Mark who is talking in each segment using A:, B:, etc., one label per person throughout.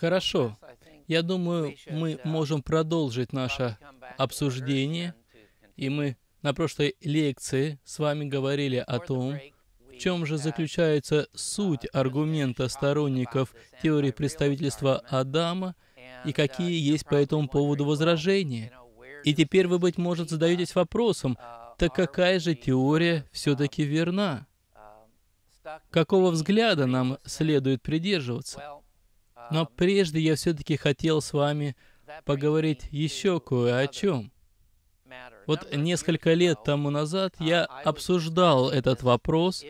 A: Хорошо. Я думаю, мы можем продолжить наше обсуждение, и мы на прошлой лекции с вами говорили о том, в чем же заключается суть аргумента сторонников теории представительства Адама и какие есть по этому поводу возражения. И теперь вы, быть может, задаетесь вопросом, так какая же теория все-таки верна? Какого взгляда нам следует придерживаться? Но прежде я все-таки хотел с вами поговорить еще кое о чем. Вот несколько лет тому назад я обсуждал этот вопрос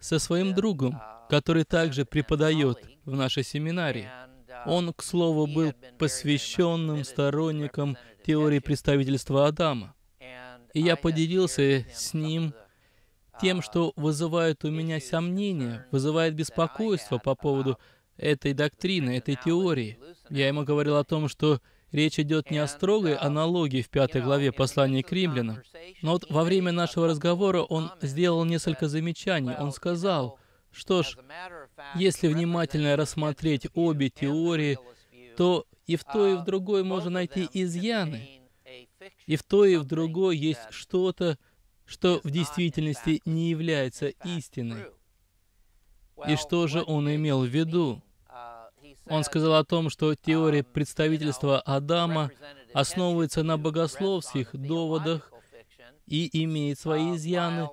A: со своим другом, который также преподает в нашей семинарии. Он, к слову, был посвященным сторонником теории представительства Адама. И я поделился с ним тем, что вызывает у меня сомнения, вызывает беспокойство по поводу этой доктрины, этой теории. Я ему говорил о том, что речь идет не о строгой аналогии в пятой главе послания к римлянам. Но вот во время нашего разговора он сделал несколько замечаний. Он сказал, что ж, если внимательно рассмотреть обе теории, то и в той, и в другой можно найти изъяны. И в той, и в другой есть что-то, что в действительности не является истиной. И что же он имел в виду? Он сказал о том, что теория представительства Адама основывается на богословских доводах и имеет свои изъяны.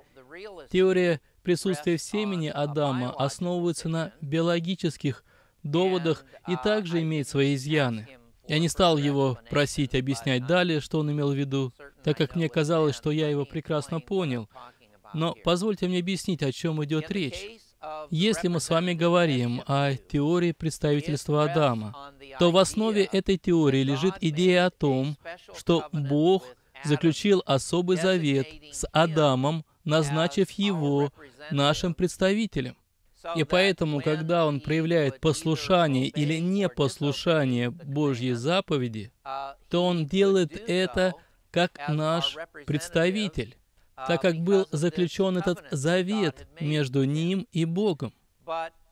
A: Теория присутствия в семени Адама основывается на биологических доводах и также имеет свои изъяны. Я не стал его просить объяснять далее, что он имел в виду, так как мне казалось, что я его прекрасно понял. Но позвольте мне объяснить, о чем идет речь. Если мы с вами говорим о теории представительства Адама, то в основе этой теории лежит идея о том, что Бог заключил особый завет с Адамом, назначив его нашим представителем. И поэтому, когда он проявляет послушание или непослушание Божьей заповеди, то он делает это как наш представитель так как был заключен этот завет между ним и Богом.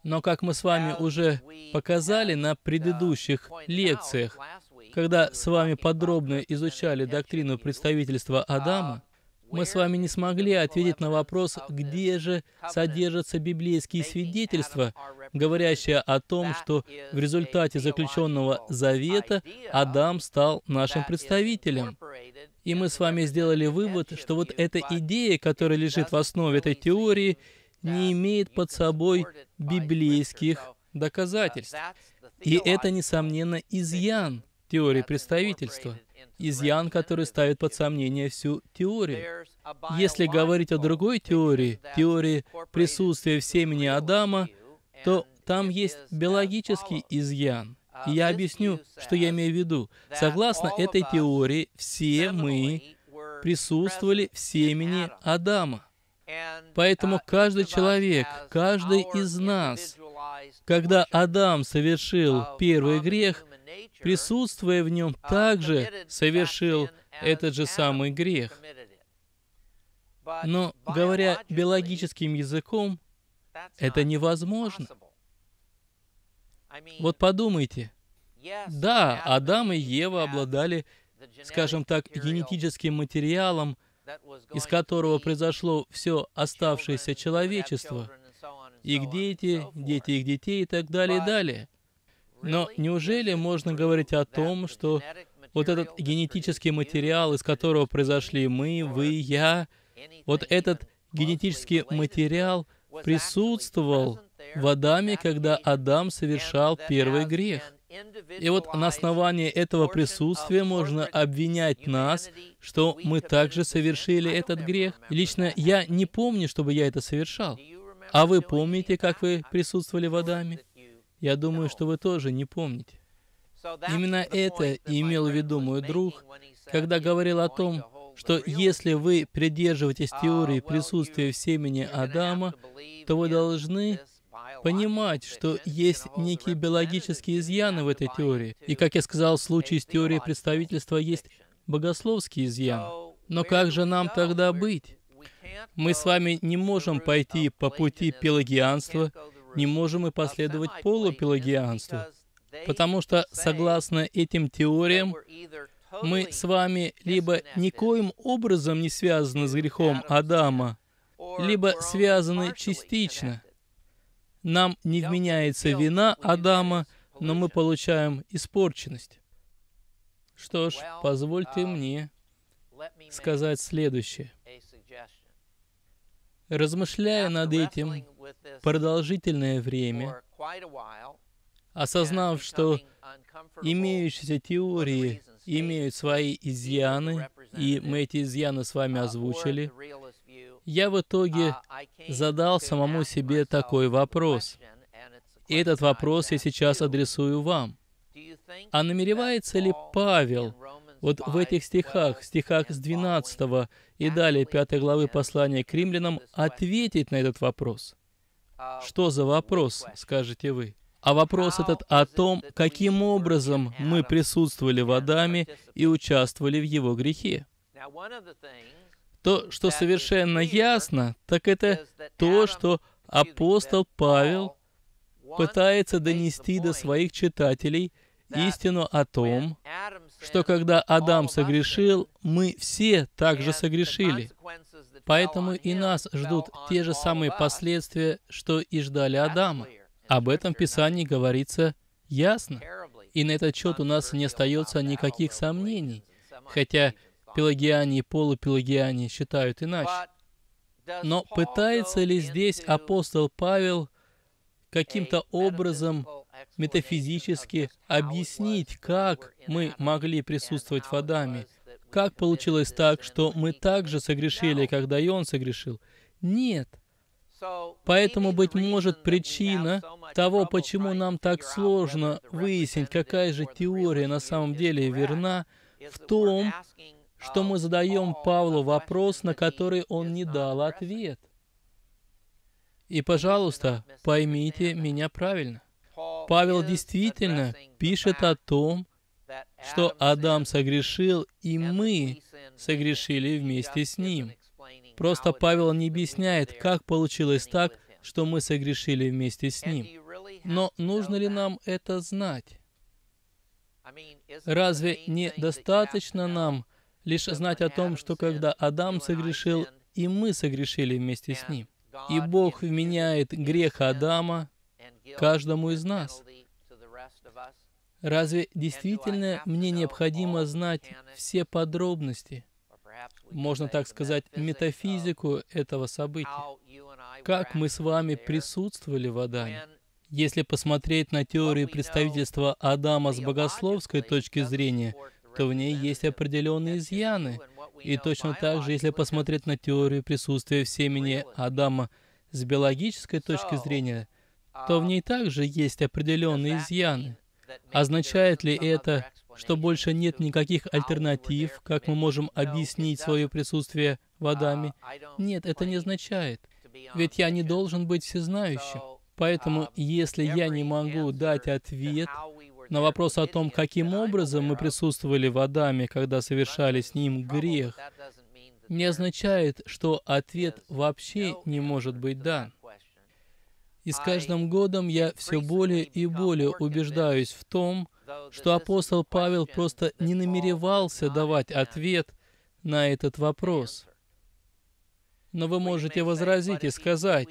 A: Но как мы с вами уже показали на предыдущих лекциях, когда с вами подробно изучали доктрину представительства Адама, мы с вами не смогли ответить на вопрос, где же содержатся библейские свидетельства, говорящие о том, что в результате заключенного завета Адам стал нашим представителем. И мы с вами сделали вывод, что вот эта идея, которая лежит в основе этой теории, не имеет под собой библейских доказательств. И это, несомненно, изъян теории представительства — изъян, который ставит под сомнение всю теорию. Если говорить о другой теории, теории присутствия в семени Адама, то там есть биологический изъян. И я объясню, что я имею в виду. Согласно этой теории, все мы присутствовали в семени Адама. Поэтому uh, каждый человек, каждый из нас, когда Адам совершил первый грех, присутствуя в нем, также совершил этот же самый грех. Но, говоря биологическим языком, это невозможно. Вот подумайте. Да, Адам и Ева обладали, скажем так, генетическим материалом, из которого произошло все оставшееся человечество, их дети, дети их детей и так далее и далее. Но неужели можно говорить о том, что вот этот генетический материал, из которого произошли мы, вы, я, вот этот генетический материал присутствовал в Адаме, когда Адам совершал первый грех. И вот на основании этого присутствия можно обвинять нас, что мы также совершили этот грех. Лично я не помню, чтобы я это совершал. А вы помните, как вы присутствовали в Адаме? Я думаю, что вы тоже не помните. Именно это имел в виду мой друг, когда говорил о том, что если вы придерживаетесь теории присутствия в семени Адама, то вы должны понимать, что есть некие биологические изъяны в этой теории. И, как я сказал, в случае с теорией представительства есть богословский изъян. Но как же нам тогда быть? Мы с вами не можем пойти по пути пелагианства не можем и последовать полупелагианству, потому что, согласно этим теориям, мы с вами либо никоим образом не связаны с грехом Адама, либо связаны частично. Нам не вменяется вина Адама, но мы получаем испорченность. Что ж, позвольте um, мне сказать следующее. Размышляя над этим продолжительное время, осознав, что имеющиеся теории имеют свои изъяны, и мы эти изъяны с вами uh, озвучили, я в итоге uh, задал самому себе такой вопрос. И этот вопрос я сейчас адресую вам. А намеревается ли Павел вот в этих стихах, стихах с 12 и далее 5 главы послания к римлянам ответить на этот вопрос. Что за вопрос, скажете вы? А вопрос этот о том, каким образом мы присутствовали в Адаме и участвовали в его грехе. То, что совершенно ясно, так это то, что апостол Павел пытается донести до своих читателей истину о том, что когда Адам согрешил, мы все также согрешили. Поэтому и нас ждут те же самые последствия, что и ждали Адама. Об этом в Писании говорится ясно. И на этот счет у нас не остается никаких сомнений, хотя пелагиане и полупелагиане считают иначе. Но пытается ли здесь апостол Павел каким-то образом метафизически объяснить, как мы могли присутствовать в Адаме, как получилось так, что мы также согрешили, когда и он согрешил. Нет. Поэтому, быть может, причина того, почему нам так сложно выяснить, какая же теория на самом деле верна, в том, что мы задаем Павлу вопрос, на который он не дал ответ. И, пожалуйста, поймите меня правильно. Павел действительно пишет о том, что Адам согрешил, и мы согрешили вместе с ним. Просто Павел не объясняет, как получилось так, что мы согрешили вместе с ним. Но нужно ли нам это знать? Разве недостаточно нам лишь знать о том, что когда Адам согрешил, и мы согрешили вместе с ним? И Бог вменяет грех Адама каждому из нас. Разве действительно мне необходимо знать все подробности, можно так сказать, метафизику этого события? Как мы с вами присутствовали в Адаме? Если посмотреть на теорию представительства Адама с богословской точки зрения, то в ней есть определенные изъяны. И точно так же, если посмотреть на теорию присутствия в семени Адама с биологической точки зрения, то в ней также есть определенные изъяны. Означает ли это, что больше нет никаких альтернатив, как мы можем объяснить свое присутствие в Адаме? Нет, это не означает. Ведь я не должен быть всезнающим. Поэтому, если я не могу дать ответ на вопрос о том, каким образом мы присутствовали в Адаме, когда совершали с ним грех, не означает, что ответ вообще не может быть дан. И с каждым годом я все более и более убеждаюсь в том, что апостол Павел просто не намеревался давать ответ на этот вопрос. Но вы можете возразить и сказать,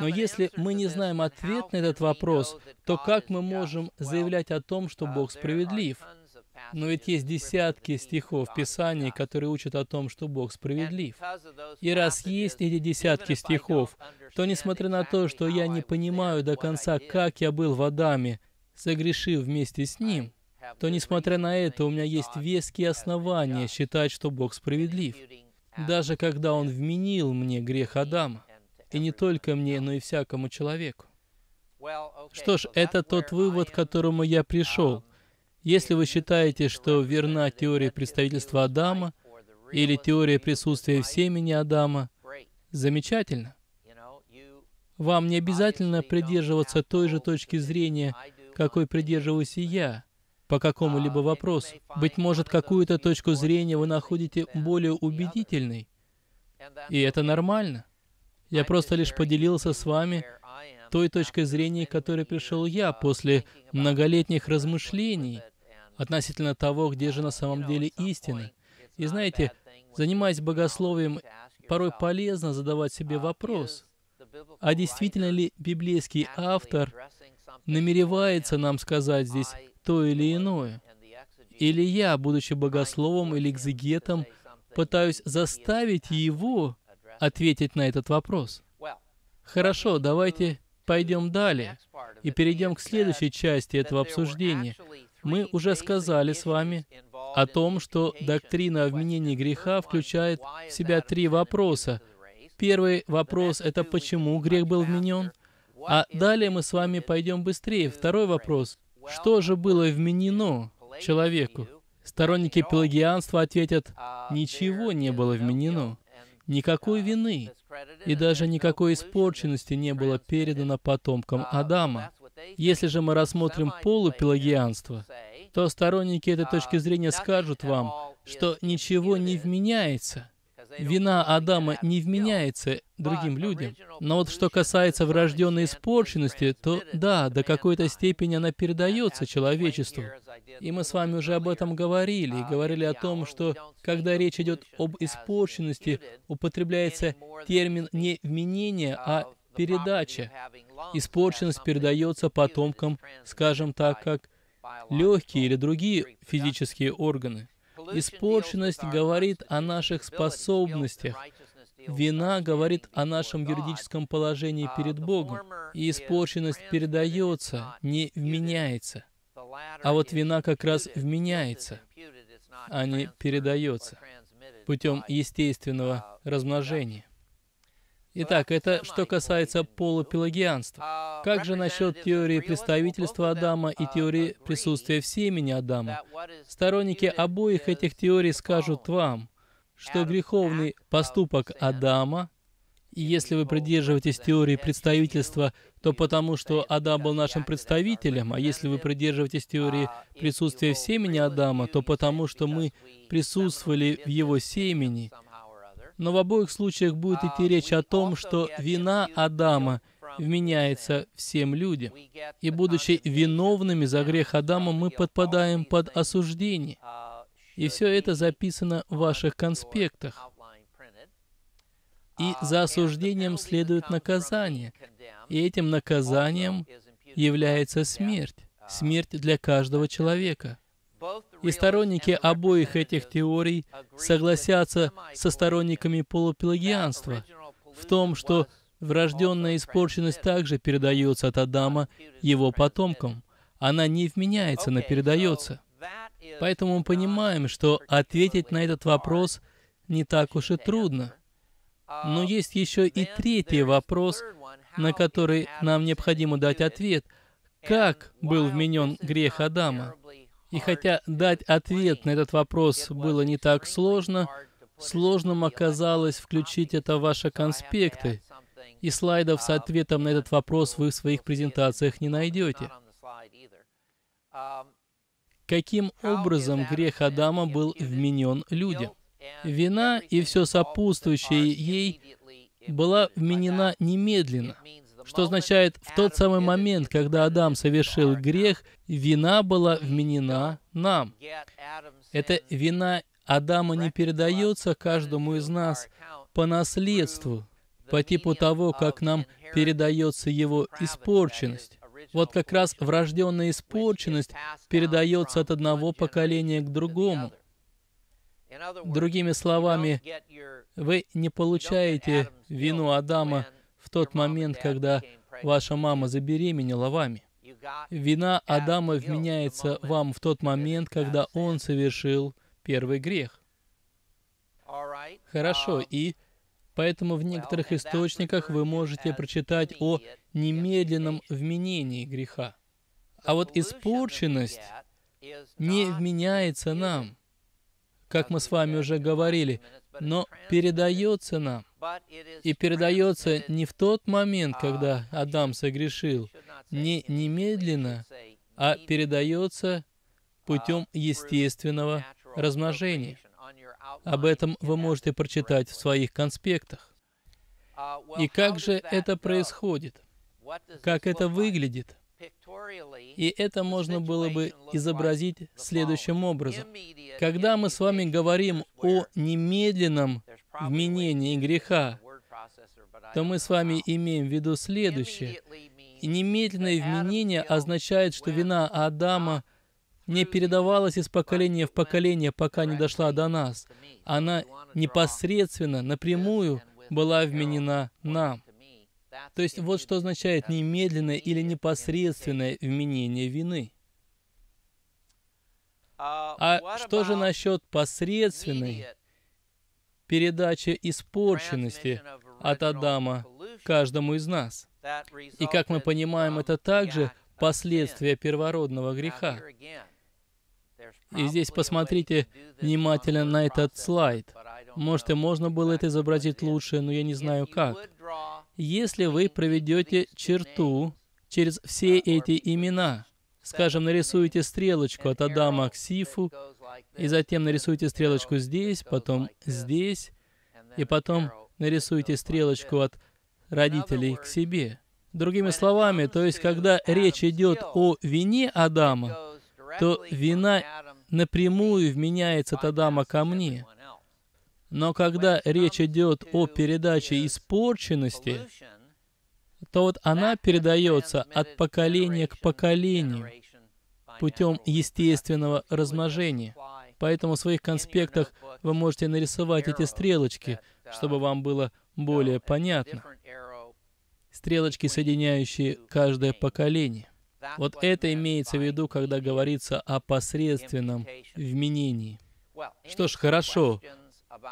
A: но если мы не знаем ответ на этот вопрос, то как мы можем заявлять о том, что uh, Бог справедлив? Но ведь есть десятки стихов Писаний, которые учат о том, что Бог справедлив. И раз есть эти десятки стихов, то несмотря на то, что я не понимаю до конца, как я был в Адаме, согрешив вместе с ним, то, несмотря на это, у меня есть веские основания считать, что Бог справедлив. Даже когда Он вменил мне грех Адама, и не только мне, но и всякому человеку. Что ж, это тот вывод, к которому я пришел. Если вы считаете, что верна теория представительства Адама или теория присутствия в семени Адама, замечательно. Вам не обязательно придерживаться той же точки зрения, какой придерживаюсь и я, по какому-либо вопросу. Быть может, какую-то точку зрения вы находите более убедительной, и это нормально. Я просто лишь поделился с вами той точкой зрения, к которой пришел я после многолетних размышлений относительно того, где же на самом деле истина. И знаете, занимаясь богословием, порой полезно задавать себе вопрос, а действительно ли библейский автор намеревается нам сказать здесь то или иное? Или я, будучи богословом или экзегетом, пытаюсь заставить его ответить на этот вопрос? Хорошо, давайте пойдем далее и перейдем к следующей части этого обсуждения, мы уже сказали с вами о том, что доктрина обменения греха включает в себя три вопроса. Первый вопрос — это почему грех был вменен? А далее мы с вами пойдем быстрее. Второй вопрос — что же было вменено человеку? Сторонники пелагианства ответят, ничего не было вменено. Никакой вины и даже никакой испорченности не было передано потомкам Адама. Если же мы рассмотрим полупелагианство, то сторонники этой точки зрения скажут вам, что ничего не вменяется. Вина Адама не вменяется другим людям. Но вот что касается врожденной испорченности, то да, до какой-то степени она передается человечеству. И мы с вами уже об этом говорили, говорили о том, что когда речь идет об испорченности, употребляется термин не «вменение», а передача. Испорченность передается потомкам, скажем так, как легкие или другие физические органы. Испорченность говорит о наших способностях. Вина говорит о нашем юридическом положении перед Богом. И испорченность передается, не вменяется. А вот вина как раз вменяется, а не передается путем естественного размножения. Итак, это что касается полупелагианства. Как же насчет теории представительства Адама и теории присутствия в семени Адама? Сторонники обоих этих теорий скажут вам, что греховный поступок Адама, и если вы придерживаетесь теории представительства, то потому что Адам был нашим представителем, а если вы придерживаетесь теории присутствия в семени Адама, то потому что мы присутствовали в его семени, но в обоих случаях будет а, идти речь о том, что вина Адама вменяется всем людям. И будучи виновными за грех Адама, мы подпадаем под осуждение. Uh, И все это записано в ваших конспектах. И uh, за осуждением следует наказание. И этим наказанием является смерть. Uh, смерть для каждого человека. И сторонники обоих этих теорий согласятся со сторонниками полупелагианства в том, что врожденная испорченность также передается от Адама его потомкам. Она не вменяется, она передается. Поэтому мы понимаем, что ответить на этот вопрос не так уж и трудно. Но есть еще и третий вопрос, на который нам необходимо дать ответ. Как был вменен грех Адама? И хотя дать ответ на этот вопрос было не так сложно, сложным оказалось включить это в ваши конспекты, и слайдов с ответом на этот вопрос вы в своих презентациях не найдете. Каким образом грех Адама был вменен людям? Вина и все сопутствующее ей была вменена немедленно что означает в тот самый момент, когда Адам совершил грех, вина была вменена нам. Эта вина Адама не передается каждому из нас по наследству, по типу того, как нам передается его испорченность. Вот как раз врожденная испорченность передается от одного поколения к другому. Другими словами, вы не получаете вину Адама в тот момент, когда ваша мама забеременела вами. Вина Адама вменяется вам в тот момент, когда он совершил первый грех. Хорошо, и поэтому в некоторых источниках вы можете прочитать о немедленном вменении греха. А вот испорченность не вменяется нам, как мы с вами уже говорили, но передается нам и передается не в тот момент, когда Адам согрешил, не немедленно, а передается путем естественного размножения. Об этом вы можете прочитать в своих конспектах. Uh, и как же это происходит? Как это выглядит? И это можно было бы изобразить следующим образом. Когда мы с вами говорим о немедленном вменения греха, то мы с вами имеем в виду следующее. И немедленное вменение означает, что вина Адама не передавалась из поколения в поколение, пока не дошла до нас. Она непосредственно, напрямую была вменена нам. То есть вот что означает немедленное или непосредственное вменение вины. А что же насчет посредственной передача испорченности от Адама каждому из нас. И как мы понимаем, это также последствия первородного греха. И здесь посмотрите внимательно на этот слайд. Может, и можно было это изобразить лучше, но я не знаю как. Если вы проведете черту через все эти имена, скажем, нарисуете стрелочку от Адама к Сифу, и затем нарисуйте стрелочку здесь, потом здесь, и потом нарисуйте стрелочку от родителей к себе. Другими словами, то есть, когда речь идет о вине Адама, то вина напрямую вменяется от Адама ко мне. Но когда речь идет о передаче испорченности, то вот она передается от поколения к поколению путем естественного размножения. Поэтому в своих конспектах вы можете нарисовать эти стрелочки, чтобы вам было более понятно. Стрелочки, соединяющие каждое поколение. Вот это имеется в виду, когда говорится о посредственном вменении. Что ж, хорошо.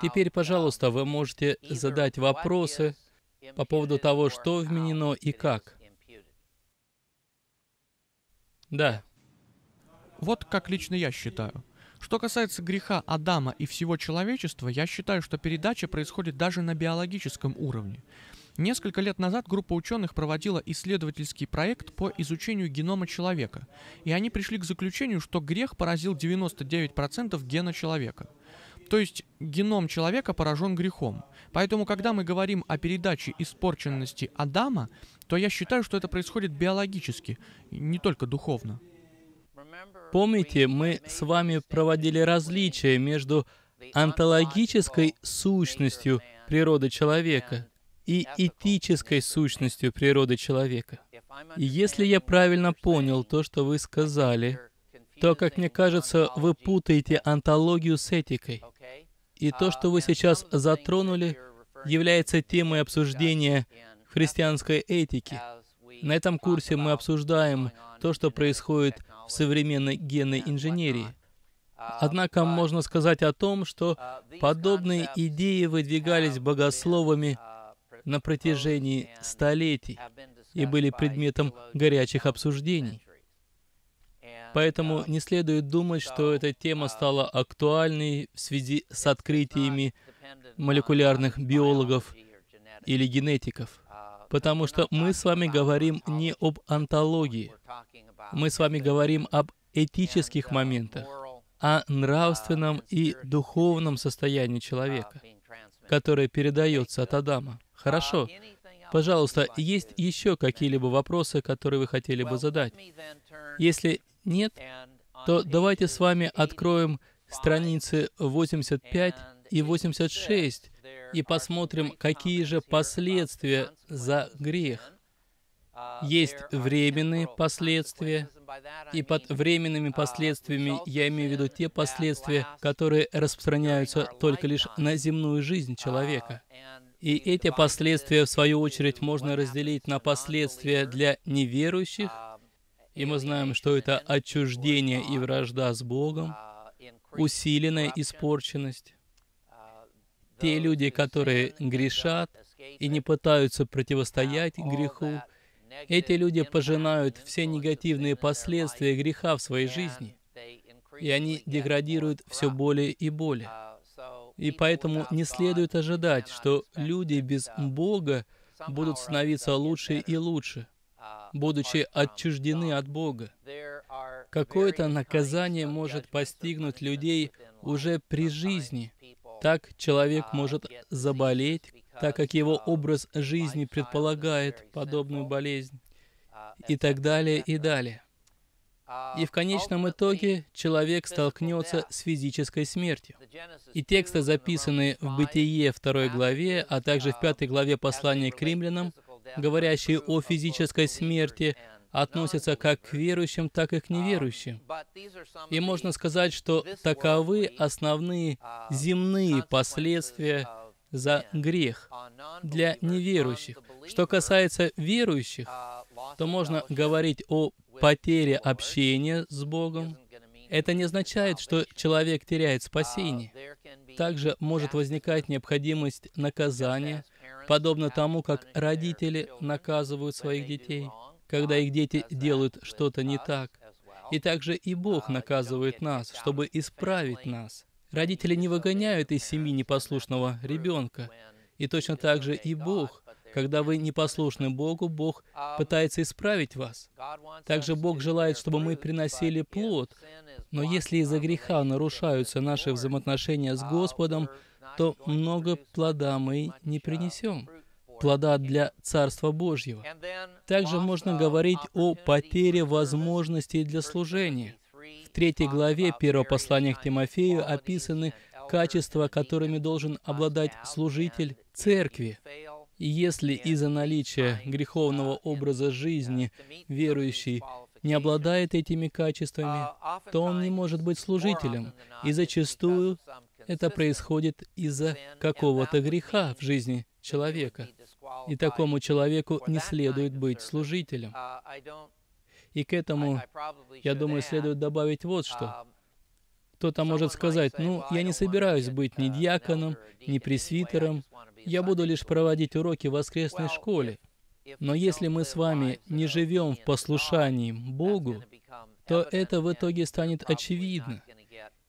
A: Теперь, пожалуйста, вы можете задать вопросы по поводу того, что вменено и как.
B: Да. Вот как лично я считаю. Что касается греха Адама и всего человечества, я считаю, что передача происходит даже на биологическом уровне. Несколько лет назад группа ученых проводила исследовательский проект по изучению генома человека, и они пришли к заключению, что грех поразил 99% гена человека. То есть геном человека поражен грехом. Поэтому, когда мы говорим о передаче испорченности Адама, то я считаю, что это происходит биологически, не только духовно.
A: Помните, мы с вами проводили различия между онтологической сущностью природы человека и этической сущностью природы человека. И если я правильно понял то, что вы сказали, то, как мне кажется, вы путаете онтологию с этикой. И то, что вы сейчас затронули, является темой обсуждения христианской этики — на этом курсе мы обсуждаем то, что происходит в современной генной инженерии. Однако можно сказать о том, что подобные идеи выдвигались богословами на протяжении столетий и были предметом горячих обсуждений. Поэтому не следует думать, что эта тема стала актуальной в связи с открытиями молекулярных биологов или генетиков. Потому что мы с вами говорим не об антологии. Мы с вами говорим об этических моментах, о нравственном и духовном состоянии человека, которое передается от Адама. Хорошо. Пожалуйста, есть еще какие-либо вопросы, которые вы хотели бы задать? Если нет, то давайте с вами откроем страницы 85 и 86 и посмотрим, какие же последствия за грех. Есть временные последствия, и под временными последствиями я имею в виду те последствия, которые распространяются только лишь на земную жизнь человека. И эти последствия, в свою очередь, можно разделить на последствия для неверующих, и мы знаем, что это отчуждение и вражда с Богом, усиленная испорченность, те люди, которые грешат и не пытаются противостоять греху, эти люди пожинают все негативные последствия греха в своей жизни, и они деградируют все более и более. И поэтому не следует ожидать, что люди без Бога будут становиться лучше и лучше, будучи отчуждены от Бога. Какое-то наказание может постигнуть людей уже при жизни, так человек а может заболеть, так как его образ жизни предполагает подобную болезнь, а и так далее, и далее. А и в конечном итоге человек столкнется с физической смертью. И тексты, записанные в Бытие 2 главе, а также в 5 главе послания к римлянам, говорящие о физической смерти, относятся как к верующим, так и к неверующим. И можно сказать, что таковы основные земные последствия за грех для неверующих. Что касается верующих, то можно говорить о потере общения с Богом. Это не означает, что человек теряет спасение. Также может возникать необходимость наказания, подобно тому, как родители наказывают своих детей – когда их дети делают что-то не так. И также и Бог наказывает нас, чтобы исправить нас. Родители не выгоняют из семьи непослушного ребенка. И точно так же и Бог. Когда вы непослушны Богу, Бог пытается исправить вас. Также Бог желает, чтобы мы приносили плод. Но если из-за греха нарушаются наши взаимоотношения с Господом, то много плода мы не принесем плода для Царства Божьего. Также можно говорить о потере возможностей для служения. В третьей главе первого послания к Тимофею описаны качества, которыми должен обладать служитель церкви. И если из-за наличия греховного образа жизни верующий не обладает этими качествами, то он не может быть служителем. И зачастую это происходит из-за какого-то греха в жизни человека и такому человеку не следует быть служителем. И к этому, я думаю, следует добавить вот что. Кто-то может сказать, ну, я не собираюсь быть ни дьяконом, ни пресвитером, я буду лишь проводить уроки в воскресной школе. Но если мы с вами не живем в послушании Богу, то это в итоге станет очевидно.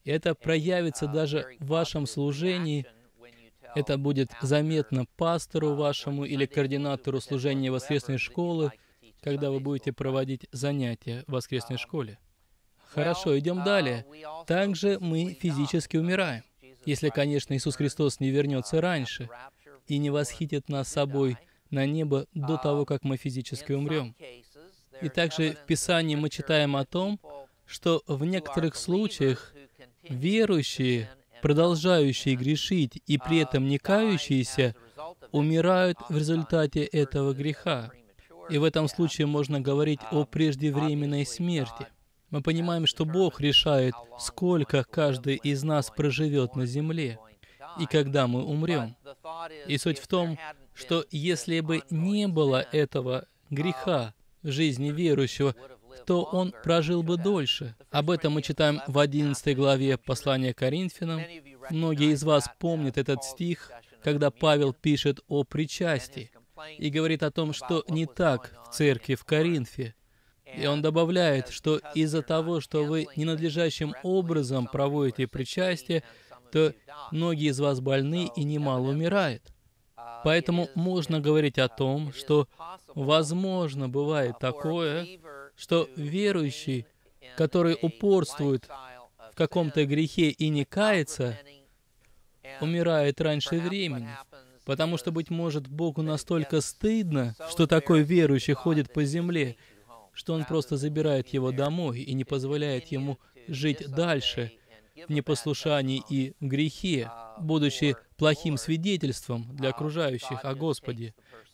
A: Это проявится uh, даже в вашем служении – это будет заметно пастору вашему или координатору служения воскресной школы, когда вы будете проводить занятия в воскресной школе. Хорошо, идем далее. Также мы физически умираем. Если, конечно, Иисус Христос не вернется раньше и не восхитит нас собой на небо до того, как мы физически умрем. И также в Писании мы читаем о том, что в некоторых случаях верующие, продолжающие грешить и при этом не кающиеся, умирают в результате этого греха. И в этом случае можно говорить о преждевременной смерти. Мы понимаем, что Бог решает, сколько каждый из нас проживет на земле и когда мы умрем. И суть в том, что если бы не было этого греха в жизни верующего, то он прожил бы дольше. Об этом мы читаем в 11 главе послания Коринфянам. Многие из вас помнят этот стих, когда Павел пишет о причастии и говорит о том, что не так в церкви в Коринфе. И он добавляет, что из-за того, что вы ненадлежащим образом проводите причастие, то многие из вас больны и немало умирает. Поэтому можно говорить о том, что возможно бывает такое, что верующий, который упорствует в каком-то грехе и не кается, умирает раньше времени. Потому что, быть может, Богу настолько стыдно, что такой верующий ходит по земле, что Он просто забирает его домой и не позволяет ему жить дальше в непослушании и грехе, будучи плохим свидетельством для окружающих о Господе.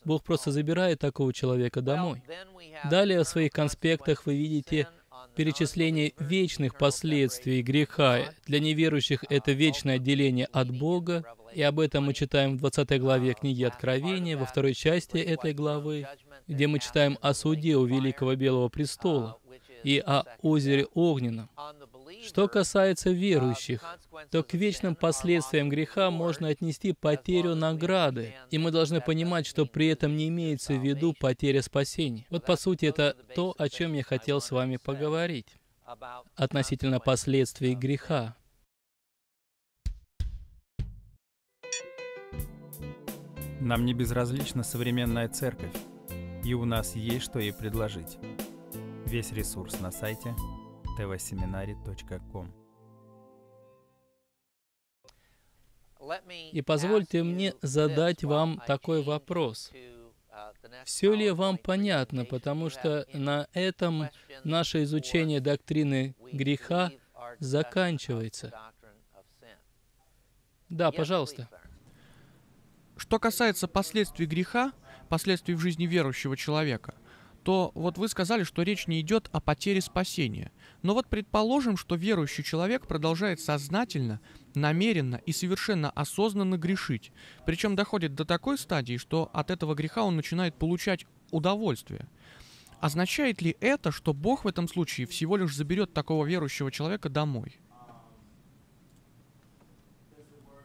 A: Бог просто забирает такого человека домой. Далее в своих конспектах вы видите перечисление вечных последствий греха. Для неверующих это вечное отделение от Бога, и об этом мы читаем в 20 uh, главе книги Откровения, во второй части этой главы, где мы читаем о суде у Великого Белого Престола uh, и о озере Огненном. Что касается верующих, то к вечным последствиям греха можно отнести потерю награды, и мы должны понимать, что при этом не имеется в виду потеря спасения. Вот по сути это то, о чем я хотел с вами поговорить относительно последствий греха.
B: Нам не безразлична современная церковь, и у нас есть что ей предложить. Весь ресурс на сайте –
A: tvseminary.com. И позвольте мне задать вам такой вопрос. Uh, Все ли вам понятно, потому что на этом наше изучение доктрины греха заканчивается? Да, пожалуйста.
B: Что касается последствий греха, последствий в жизни верующего человека, что вот вы сказали, что речь не идет о потере спасения. Но вот предположим, что верующий человек продолжает сознательно, намеренно и совершенно осознанно грешить. Причем доходит до такой стадии, что от этого греха он начинает получать удовольствие. Означает ли это, что Бог в этом случае всего лишь заберет такого верующего человека домой?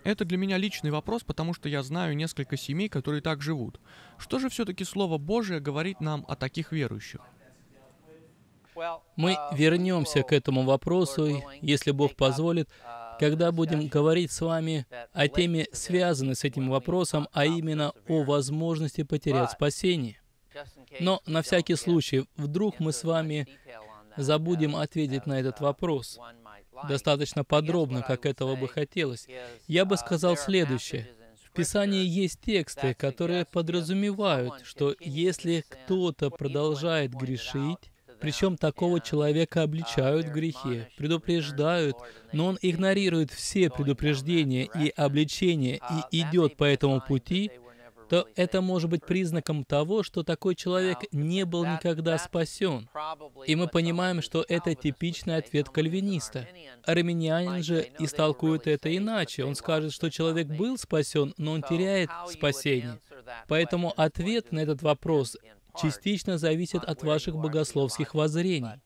B: Это для меня личный вопрос, потому что я знаю несколько семей, которые так живут. Что же все-таки Слово Божие говорит нам о таких верующих?
A: Мы uh, вернемся к этому вопросу, если Бог позволит, uh, когда будем говорить с вами о теме, связанной с этим вопросом, а именно о возможности потерять спасение. Но на всякий случай, вдруг мы с вами забудем uh, ответить на этот вопрос достаточно подробно, как этого бы хотелось. Я бы а, сказал следующее. В Писании есть тексты, которые подразумевают, что если кто-то продолжает грешить, причем такого человека uh, обличают в грехе, предупреждают, но он игнорирует все предупреждения и обличения uh, и идет по этому пути, то это может быть признаком того, что такой человек не был никогда спасен. И мы понимаем, что это типичный ответ кальвиниста. Арменианин же истолкует это иначе. Он скажет, что человек был спасен, но он теряет спасение. Поэтому ответ на этот вопрос частично зависит от ваших богословских воззрений.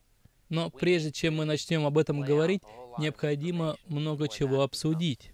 A: Но прежде чем мы начнем об этом говорить, необходимо много чего обсудить.